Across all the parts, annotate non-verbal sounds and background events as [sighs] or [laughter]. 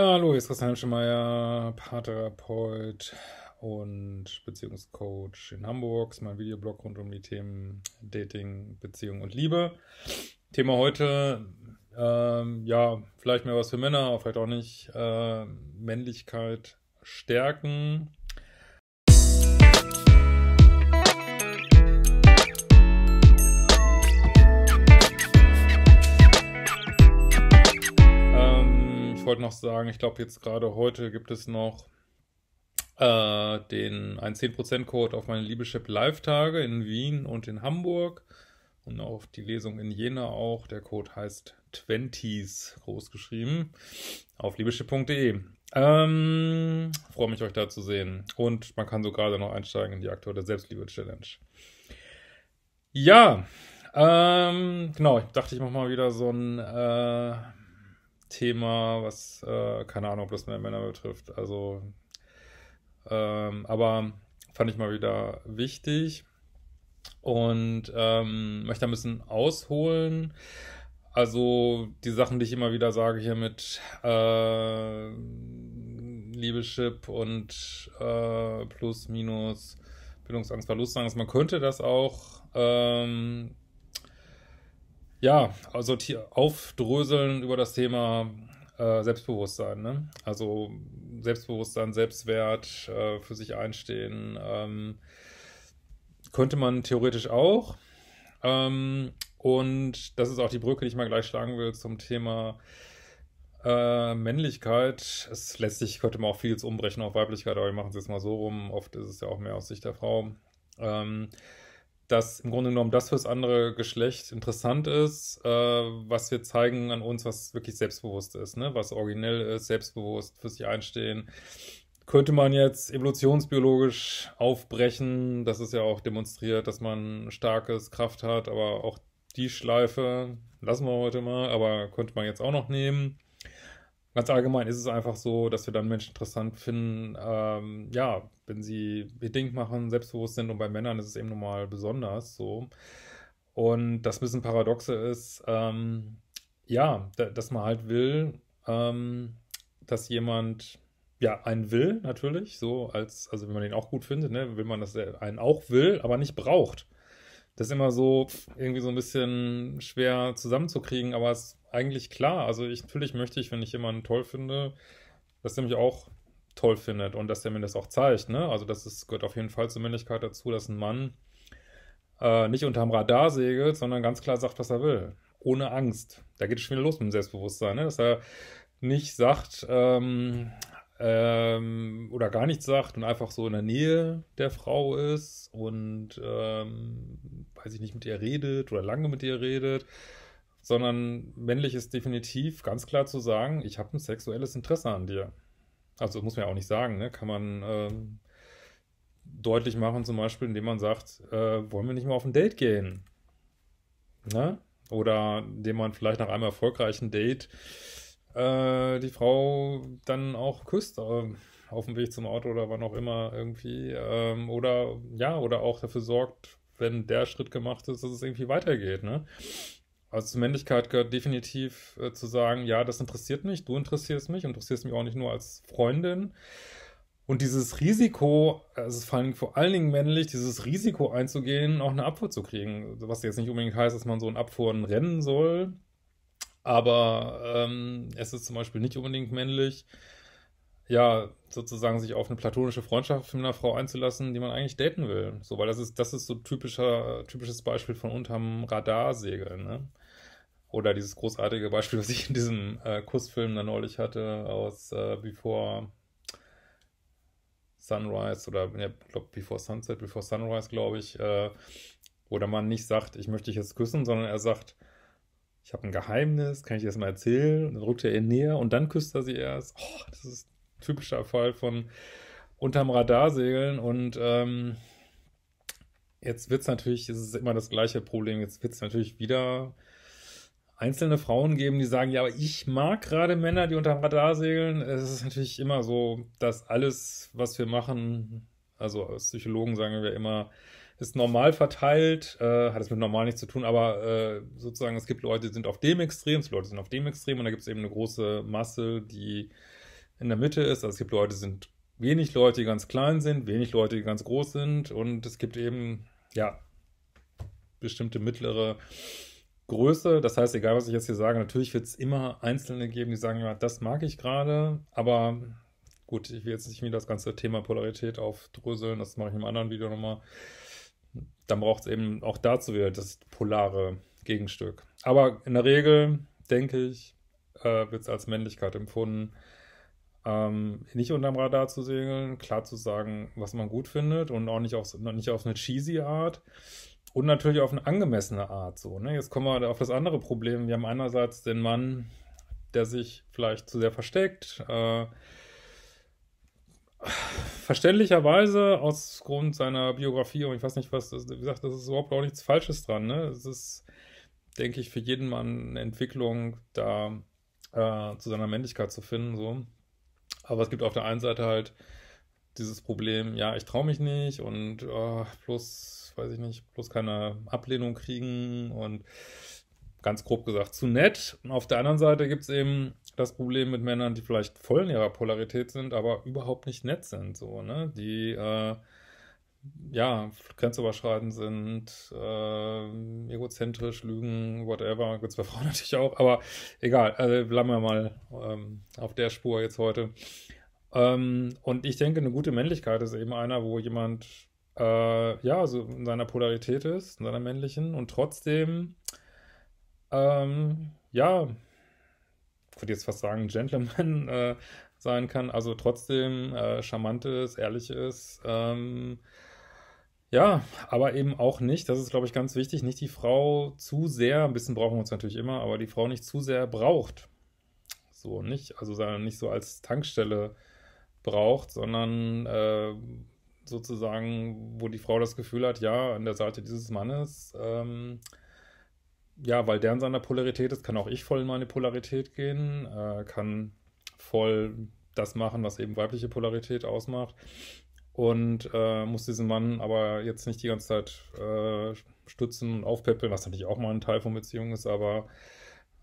Hallo, hier ist Christian Hemschemeyer, Paartherapeut und Beziehungscoach in Hamburg. Das Ist mein Videoblog rund um die Themen Dating, Beziehung und Liebe. Thema heute, ähm, ja, vielleicht mehr was für Männer, vielleicht auch nicht. Äh, Männlichkeit stärken. wollte noch sagen, ich glaube, jetzt gerade heute gibt es noch äh, den, einen 10%-Code auf meine Liebeschip Live-Tage in Wien und in Hamburg und auf die Lesung in Jena auch. Der Code heißt Twenties, groß geschrieben, auf liebeschip.de. Ähm, Freue mich, euch da zu sehen. Und man kann so gerade noch einsteigen in die aktuelle Selbstliebe-Challenge. Ja, ähm, genau, ich dachte, ich mache mal wieder so ein äh, Thema, was, äh, keine Ahnung, ob das mehr Männer betrifft. Also, ähm, aber fand ich mal wieder wichtig und ähm, möchte ein bisschen ausholen. Also die Sachen, die ich immer wieder sage hier mit äh, Liebeschip und äh, Plus, Minus, Bildungsangst, Verlustangst, man könnte das auch ähm, ja, also aufdröseln über das Thema äh, Selbstbewusstsein. Ne? Also Selbstbewusstsein, Selbstwert, äh, für sich einstehen. Ähm, könnte man theoretisch auch. Ähm, und das ist auch die Brücke, die ich mal gleich schlagen will zum Thema äh, Männlichkeit. Es lässt sich, könnte man auch vieles umbrechen auf Weiblichkeit, aber wir machen es jetzt mal so rum. Oft ist es ja auch mehr aus Sicht der Frau. Ähm, dass im Grunde genommen das fürs andere Geschlecht interessant ist, äh, was wir zeigen an uns, was wirklich selbstbewusst ist, ne? was originell ist, selbstbewusst für sich einstehen. Könnte man jetzt evolutionsbiologisch aufbrechen, das ist ja auch demonstriert, dass man starkes Kraft hat, aber auch die Schleife lassen wir heute mal, aber könnte man jetzt auch noch nehmen. Ganz allgemein ist es einfach so, dass wir dann Menschen interessant finden, ähm, ja, wenn sie ihr Ding machen, selbstbewusst sind und bei Männern ist es eben normal besonders so. Und das ein bisschen paradoxe ist, ähm, ja, dass man halt will, ähm, dass jemand ja, einen will natürlich, so als, also wenn man den auch gut findet, ne, will man, dass er einen auch will, aber nicht braucht das ist immer so irgendwie so ein bisschen schwer zusammenzukriegen, aber es ist eigentlich klar. Also ich, natürlich möchte ich, wenn ich jemanden toll finde, dass er mich auch toll findet und dass er mir das auch zeigt. Ne? Also das ist, gehört auf jeden Fall zur Männlichkeit dazu, dass ein Mann äh, nicht unterm Radar segelt, sondern ganz klar sagt, was er will. Ohne Angst. Da geht es schon wieder los mit dem Selbstbewusstsein, ne? dass er nicht sagt, ähm, ähm, oder gar nichts sagt und einfach so in der Nähe der Frau ist und ähm, weiß ich nicht, mit ihr redet oder lange mit ihr redet, sondern männlich ist definitiv ganz klar zu sagen, ich habe ein sexuelles Interesse an dir. Also muss man ja auch nicht sagen, ne? kann man ähm, deutlich machen, zum Beispiel, indem man sagt, äh, wollen wir nicht mal auf ein Date gehen? Ne? Oder indem man vielleicht nach einem erfolgreichen Date äh, die Frau dann auch küsst äh, auf dem Weg zum Auto oder wann auch immer irgendwie. Ähm, oder ja, oder auch dafür sorgt, wenn der Schritt gemacht ist, dass es irgendwie weitergeht, ne? Also Männlichkeit gehört definitiv äh, zu sagen, ja, das interessiert mich, du interessierst mich, interessierst mich auch nicht nur als Freundin. Und dieses Risiko, also es ist vor allen, Dingen, vor allen Dingen männlich, dieses Risiko einzugehen, auch eine Abfuhr zu kriegen. Was jetzt nicht unbedingt heißt, dass man so einen Abfuhren rennen soll, aber ähm, es ist zum Beispiel nicht unbedingt männlich, ja, sozusagen sich auf eine platonische Freundschaft mit einer Frau einzulassen, die man eigentlich daten will. So, weil das ist, das ist so typischer, typisches Beispiel von unterm Radar segeln, ne? Oder dieses großartige Beispiel, was ich in diesem äh, Kussfilm da neulich hatte, aus äh, Before Sunrise oder ja, glaube Before Sunset, Before Sunrise, glaube ich, äh, wo der Mann nicht sagt, ich möchte dich jetzt küssen, sondern er sagt, ich habe ein Geheimnis, kann ich dir das mal erzählen? Und dann rückt er ihr näher und dann küsst er sie erst. Oh, das ist ein typischer Fall von unterm Radar segeln und ähm, jetzt wird es natürlich, es ist immer das gleiche Problem, jetzt wird es natürlich wieder einzelne Frauen geben, die sagen, ja, aber ich mag gerade Männer, die unterm Radar segeln. Es ist natürlich immer so, dass alles, was wir machen, also als Psychologen sagen wir immer, ist normal verteilt, äh, hat es mit normal nichts zu tun, aber äh, sozusagen es gibt Leute, die sind auf dem Extrem, es gibt Leute, die sind auf dem Extrem und da gibt es eben eine große Masse, die in der Mitte ist. Also es gibt Leute, die sind wenig Leute, die ganz klein sind, wenig Leute, die ganz groß sind und es gibt eben, ja, bestimmte mittlere Größe. Das heißt, egal was ich jetzt hier sage, natürlich wird es immer Einzelne geben, die sagen, ja, das mag ich gerade, aber gut, ich will jetzt nicht wieder das ganze Thema Polarität aufdröseln, das mache ich im anderen Video nochmal dann braucht es eben auch dazu wieder das polare Gegenstück. Aber in der Regel, denke ich, äh, wird es als Männlichkeit empfunden, ähm, nicht unterm Radar zu segeln, klar zu sagen, was man gut findet und auch nicht auf, nicht auf eine cheesy Art und natürlich auf eine angemessene Art. So, ne? Jetzt kommen wir auf das andere Problem. Wir haben einerseits den Mann, der sich vielleicht zu sehr versteckt, äh, verständlicherweise aus Grund seiner Biografie und ich weiß nicht was, das, wie gesagt, das ist überhaupt auch nichts Falsches dran. Ne? Es ist, denke ich, für jeden Mann eine Entwicklung, da äh, zu seiner Männlichkeit zu finden. So. Aber es gibt auf der einen Seite halt dieses Problem, ja, ich traue mich nicht und oh, äh, bloß, weiß ich nicht, bloß keine Ablehnung kriegen und ganz grob gesagt zu nett. Und auf der anderen Seite gibt es eben das Problem mit Männern, die vielleicht voll in ihrer Polarität sind, aber überhaupt nicht nett sind, so, ne? Die, äh, ja, grenzüberschreitend sind, äh, egozentrisch, lügen, whatever. Gibt es bei Frauen [laughs] natürlich auch, aber egal, also bleiben wir mal ähm, auf der Spur jetzt heute. Ähm, und ich denke, eine gute Männlichkeit ist eben einer, wo jemand, äh, ja, so in seiner Polarität ist, in seiner männlichen und trotzdem, ähm, ja, würde jetzt fast sagen, Gentleman [laughs] äh, sein kann. Also trotzdem äh, charmantes, ehrliches. Ähm, ja, aber eben auch nicht, das ist, glaube ich, ganz wichtig, nicht die Frau zu sehr, ein bisschen brauchen wir uns natürlich immer, aber die Frau nicht zu sehr braucht. So nicht, also nicht so als Tankstelle braucht, sondern äh, sozusagen, wo die Frau das Gefühl hat, ja, an der Seite dieses Mannes ähm, ja, weil der in seiner Polarität ist, kann auch ich voll in meine Polarität gehen, äh, kann voll das machen, was eben weibliche Polarität ausmacht. Und äh, muss diesen Mann aber jetzt nicht die ganze Zeit äh, stützen und aufpäppeln, was natürlich auch mal ein Teil von Beziehung ist, aber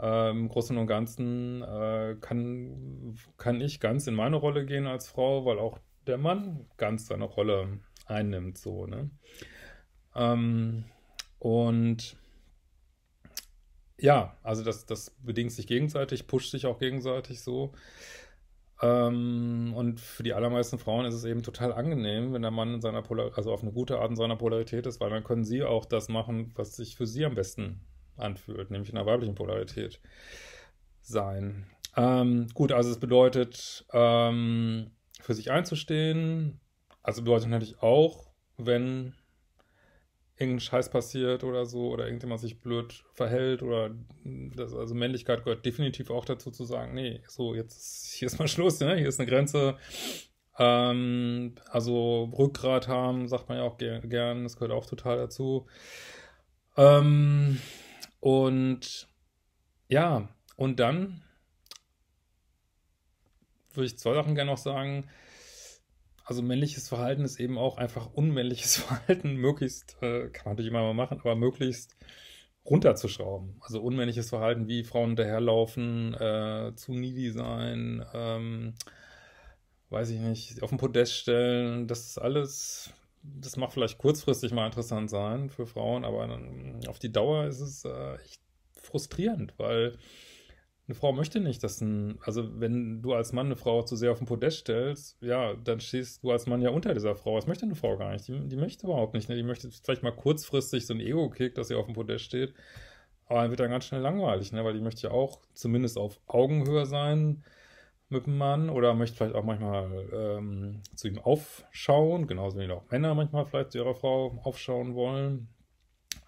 äh, im Großen und Ganzen äh, kann, kann ich ganz in meine Rolle gehen als Frau, weil auch der Mann ganz seine Rolle einnimmt, so, ne? Ähm, und ja, also das, das bedingt sich gegenseitig, pusht sich auch gegenseitig so. Ähm, und für die allermeisten Frauen ist es eben total angenehm, wenn der Mann in seiner Polar also auf eine gute Art in seiner Polarität ist, weil dann können sie auch das machen, was sich für sie am besten anfühlt, nämlich in der weiblichen Polarität sein. Ähm, gut, also es bedeutet, ähm, für sich einzustehen, also bedeutet natürlich auch, wenn irgendein Scheiß passiert oder so oder irgendjemand sich blöd verhält oder das, also Männlichkeit gehört definitiv auch dazu zu sagen, nee, so jetzt hier ist mal Schluss, ne? hier ist eine Grenze. Ähm, also Rückgrat haben, sagt man ja auch ger gern, das gehört auch total dazu. Ähm, und ja, und dann würde ich zwei Sachen gerne noch sagen also männliches Verhalten ist eben auch einfach unmännliches [laughs] Verhalten, möglichst, äh, kann man natürlich immer mal machen, aber möglichst runterzuschrauben. Also unmännliches Verhalten wie Frauen hinterherlaufen, äh, zu needy sein, ähm, weiß ich nicht, auf den Podest stellen, das ist alles, das mag vielleicht kurzfristig mal interessant sein für Frauen, aber auf die Dauer ist es äh, echt frustrierend, weil eine Frau möchte nicht, dass ein, also wenn du als Mann eine Frau zu sehr auf den Podest stellst, ja, dann stehst du als Mann ja unter dieser Frau. Das möchte eine Frau gar nicht. Die, die möchte überhaupt nicht. Ne? Die möchte vielleicht mal kurzfristig so ein Ego-Kick, dass sie auf dem Podest steht. Aber dann wird dann ganz schnell langweilig, ne? weil die möchte ja auch zumindest auf Augenhöhe sein mit dem Mann oder möchte vielleicht auch manchmal ähm, zu ihm aufschauen, genauso wie auch Männer manchmal vielleicht zu ihrer Frau aufschauen wollen.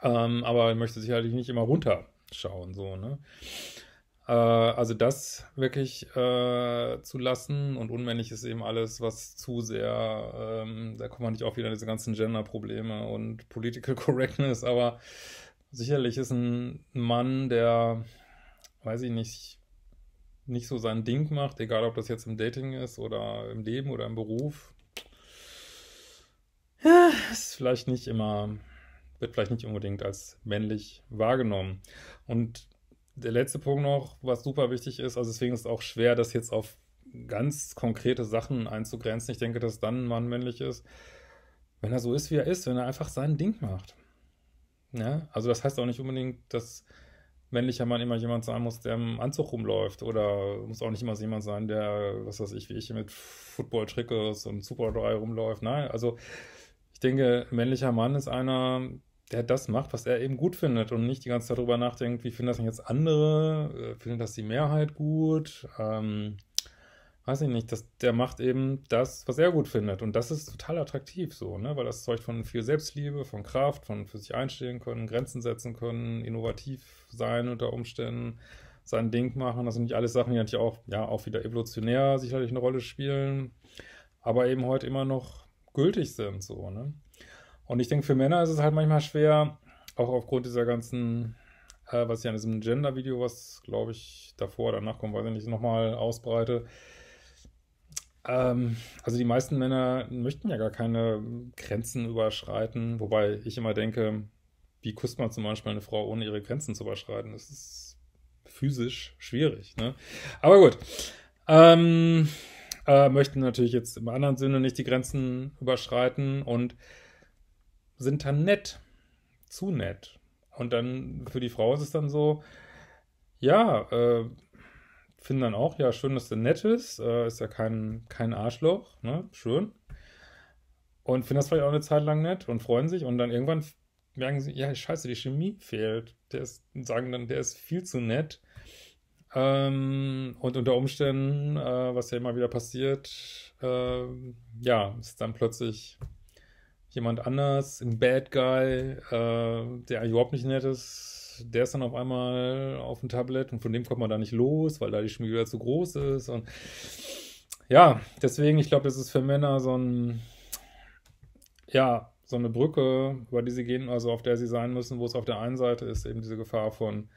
Ähm, aber möchte sicherlich halt nicht immer runterschauen, so, ne? Äh, also das wirklich äh, zu lassen und unmännlich ist eben alles, was zu sehr, ähm, da kommt man nicht auch wieder an diese ganzen Gender-Probleme und Political [laughs] Correctness, aber sicherlich ist ein Mann, der, weiß ich nicht, nicht so sein Ding macht, egal ob das jetzt im Dating ist oder im Leben oder im Beruf, [sighs] ist vielleicht nicht immer, wird vielleicht nicht unbedingt als männlich wahrgenommen. Und der letzte Punkt noch, was super wichtig ist, also deswegen ist es auch schwer, das jetzt auf ganz konkrete Sachen einzugrenzen. Ich denke, dass dann ein Mann männlich ist, wenn er so ist, wie er ist, wenn er einfach sein Ding macht. Ja? Also das heißt auch nicht unbedingt, dass männlicher Mann immer jemand sein muss, der im Anzug rumläuft oder muss auch nicht immer jemand sein, der, was weiß ich, wie ich mit Football-Trickers und Super 3 rumläuft. Nein, also ich denke, männlicher Mann ist einer, der das macht, was er eben gut findet und nicht die ganze Zeit darüber nachdenkt, wie finden das denn jetzt andere, äh, findet das die Mehrheit gut, ähm, weiß ich nicht, das, der macht eben das, was er gut findet und das ist total attraktiv so, ne, weil das zeugt von viel Selbstliebe, von Kraft, von für sich einstehen können, Grenzen setzen können, innovativ sein unter Umständen, sein Ding machen, das sind nicht alles Sachen, die natürlich auch, ja, auch wieder evolutionär sicherlich eine Rolle spielen, aber eben heute immer noch gültig sind, so, ne. Und ich denke, für Männer ist es halt manchmal schwer, auch aufgrund dieser ganzen, äh, was ich an diesem Gender-Video, was glaube ich davor oder danach kommt, weiß ich nicht, nochmal ausbreite. Ähm, also die meisten Männer möchten ja gar keine Grenzen überschreiten, wobei ich immer denke, wie kusst man zum Beispiel eine Frau, ohne ihre Grenzen zu überschreiten? Das ist physisch schwierig. Ne? Aber gut. Ähm, äh, möchten natürlich jetzt im anderen Sinne nicht die Grenzen überschreiten und sind dann nett. Zu nett. Und dann für die Frau ist es dann so, ja, äh, finden dann auch, ja, schön, dass du nett ist, äh, ist ja kein, kein Arschloch, ne, schön. Und finden das vielleicht auch eine Zeit lang nett und freuen sich und dann irgendwann merken sie, ja, scheiße, die Chemie fehlt. Der ist, sagen dann, der ist viel zu nett. Ähm, und unter Umständen, äh, was ja immer wieder passiert, äh, ja, ist dann plötzlich jemand anders, ein Bad Guy, äh, der überhaupt nicht nett ist, der ist dann auf einmal auf dem Tablet und von dem kommt man da nicht los, weil da die Schmiede wieder zu groß ist. Und ja, deswegen, ich glaube, das ist für Männer so ein, ja, so eine Brücke, über die sie gehen, also auf der sie sein müssen, wo es auf der einen Seite ist eben diese Gefahr von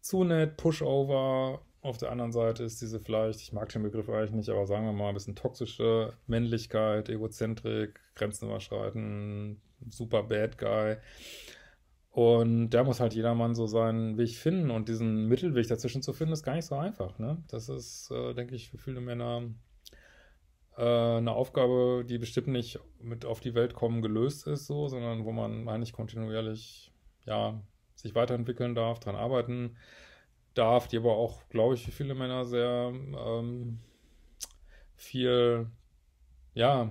zu nett, Pushover, auf der anderen Seite ist diese vielleicht, ich mag den Begriff eigentlich nicht, aber sagen wir mal ein bisschen toxische Männlichkeit, Egozentrik, Grenzen überschreiten, super Bad Guy. Und da muss halt jedermann so seinen Weg finden und diesen Mittelweg dazwischen zu finden, ist gar nicht so einfach. Ne? Das ist, äh, denke ich, für viele Männer äh, eine Aufgabe, die bestimmt nicht mit auf die Welt kommen gelöst ist, so, sondern wo man eigentlich kontinuierlich ja, sich weiterentwickeln darf, daran arbeiten darf, die aber auch, glaube ich, für viele Männer sehr ähm, viel, ja,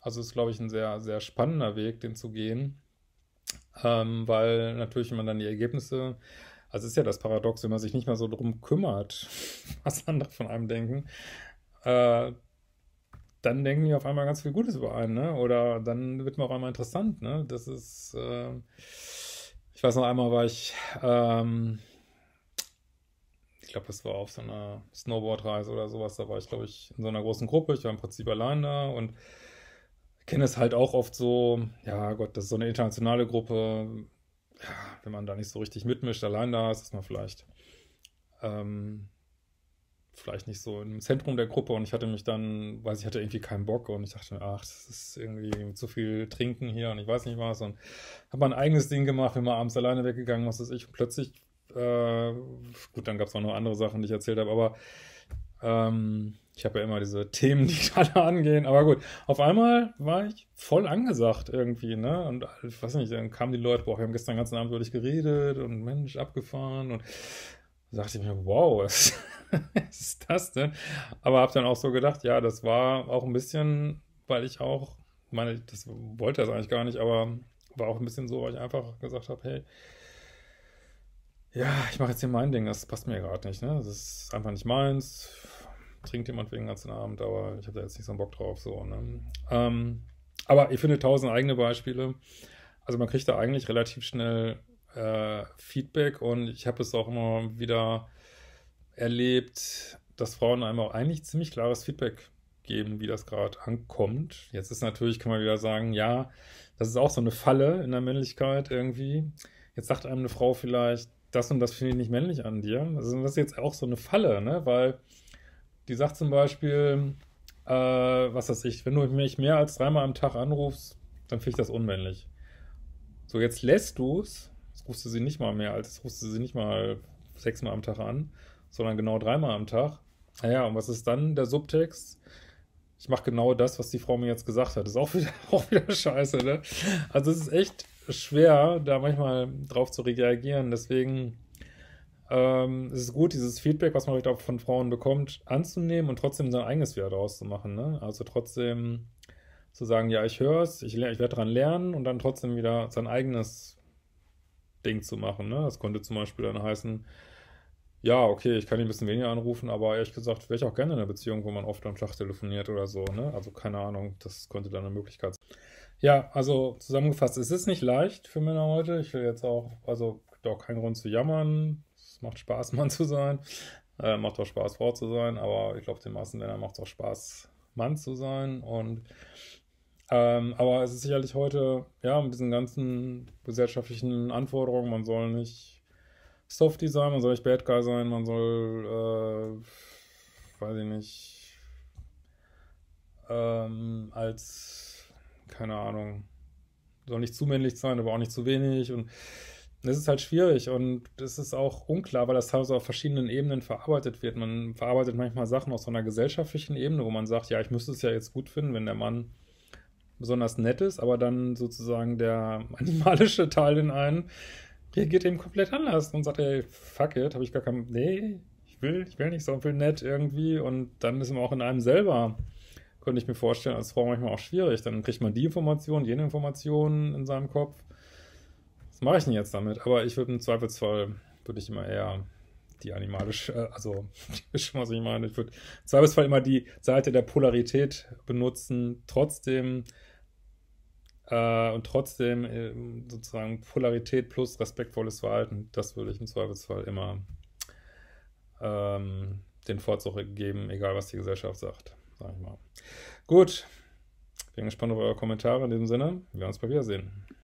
also ist, glaube ich, ein sehr, sehr spannender Weg, den zu gehen, ähm, weil natürlich, wenn man dann die Ergebnisse, also ist ja das Paradox, wenn man sich nicht mehr so drum kümmert, [laughs] was andere von einem denken, äh, dann denken die auf einmal ganz viel Gutes über einen, ne? Oder dann wird man auf einmal interessant, ne? Das ist, äh, ich weiß noch einmal, war ich, ähm, ich glaube, das war auf so einer Snowboard-Reise oder sowas. Da war ich, glaube ich, in so einer großen Gruppe. Ich war im Prinzip allein da und kenne es halt auch oft so, ja Gott, das ist so eine internationale Gruppe. Ja, wenn man da nicht so richtig mitmischt, allein da ist, ist man vielleicht ähm, vielleicht nicht so im Zentrum der Gruppe und ich hatte mich dann, weiß ich, hatte irgendwie keinen Bock und ich dachte, ach, das ist irgendwie zu viel Trinken hier und ich weiß nicht was und habe mein eigenes Ding gemacht, bin mal abends alleine weggegangen, was weiß ich und plötzlich, äh, gut, dann gab es auch noch andere Sachen, die ich erzählt habe, aber ähm, ich habe ja immer diese Themen, die gerade [laughs] angehen, aber gut, auf einmal war ich voll angesagt irgendwie, ne? Und ich weiß nicht, dann kamen die Leute, boah, wir haben gestern den ganzen Abend über dich geredet und Mensch, abgefahren und da dachte ich mir, wow, [laughs] das [laughs] was ist das denn? Aber habe dann auch so gedacht, ja, das war auch ein bisschen, weil ich auch, meine, das wollte das eigentlich gar nicht, aber war auch ein bisschen so, weil ich einfach gesagt habe, hey, ja, ich mache jetzt hier mein Ding, das passt mir gerade nicht, ne? Das ist einfach nicht meins. Trinkt jemand wegen den ganzen Abend, aber ich habe da jetzt nicht so einen Bock drauf, so, ne? Ähm, aber ich finde tausend eigene Beispiele. Also man kriegt da eigentlich relativ schnell äh, Feedback und ich habe es auch immer wieder erlebt, dass Frauen einem auch eigentlich ziemlich klares Feedback geben, wie das gerade ankommt. Jetzt ist natürlich, kann man wieder sagen, ja, das ist auch so eine Falle in der Männlichkeit irgendwie. Jetzt sagt einem eine Frau vielleicht, das und das finde ich nicht männlich an dir. Also das ist jetzt auch so eine Falle, ne? Weil die sagt zum Beispiel, äh, was weiß ich, wenn du mich mehr als dreimal am Tag anrufst, dann finde ich das unmännlich. So, jetzt lässt du es, jetzt rufst du sie nicht mal mehr, als rufst du sie nicht mal sechsmal am Tag an sondern genau dreimal am Tag. Naja, ah und was ist dann der Subtext? Ich mache genau das, was die Frau mir jetzt gesagt hat. Ist auch wieder, [laughs] auch wieder scheiße, ne? Also es ist echt schwer, da manchmal drauf zu reagieren. Deswegen ähm, es gut, dieses Feedback, was man vielleicht auch von Frauen bekommt, anzunehmen und trotzdem sein eigenes wieder draus zu machen. Ne? Also trotzdem zu sagen, ja, ich höre es, ich, ich werde daran lernen und dann trotzdem wieder sein eigenes Ding zu machen. Ne? Das könnte zum Beispiel dann heißen, ja, okay, ich kann die ein bisschen weniger anrufen, aber ehrlich gesagt wäre ich auch gerne in einer Beziehung, wo man oft am Tag telefoniert oder so, ne? Also keine Ahnung, das könnte dann eine Möglichkeit sein. Ja, also zusammengefasst, es ist nicht leicht für Männer heute. Ich will jetzt auch, also doch keinen Grund zu jammern. Es macht Spaß, [laughs] Mann zu sein. Äh, macht auch Spaß, Frau zu sein, aber ich glaube, den meisten Männern macht es auch Spaß, Mann zu sein. Und ähm, aber es ist sicherlich heute, ja, mit diesen ganzen gesellschaftlichen Anforderungen, man soll nicht Softy sein, man soll nicht Bad Guy sein, man soll, äh, weiß ich nicht, ähm, als, keine Ahnung, soll nicht zu männlich sein, aber auch nicht zu wenig und das ist halt schwierig und das ist auch unklar, weil das teilweise auf verschiedenen Ebenen verarbeitet wird. Man verarbeitet manchmal Sachen aus so einer gesellschaftlichen Ebene, wo man sagt, ja, ich müsste es ja jetzt gut finden, wenn der Mann besonders nett ist, aber dann sozusagen der [laughs] animalische Teil in einen reagiert eben komplett anders und sagt, ey, fuck it, habe ich gar keinen, nee, ich will, ich will nicht so, ich will nett irgendwie und dann ist man auch in einem selber, könnte ich mir vorstellen, als Frau manchmal auch schwierig, dann kriegt man die Information, jene Information in seinem Kopf, was mache ich denn jetzt damit? Aber ich würde im Zweifelsfall, würde ich immer eher die animalische, äh, also schon [laughs] was ich meine, ich würde im Zweifelsfall immer die Seite der Polarität benutzen, trotzdem äh, und trotzdem äh, sozusagen Polarität plus respektvolles Verhalten, das würde ich im Zweifelsfall immer ähm, den Vorzug geben, egal was die Gesellschaft sagt, sag ich mal. Gut, bin gespannt auf eure Kommentare in diesem Sinne. Wir werden uns bald wiedersehen.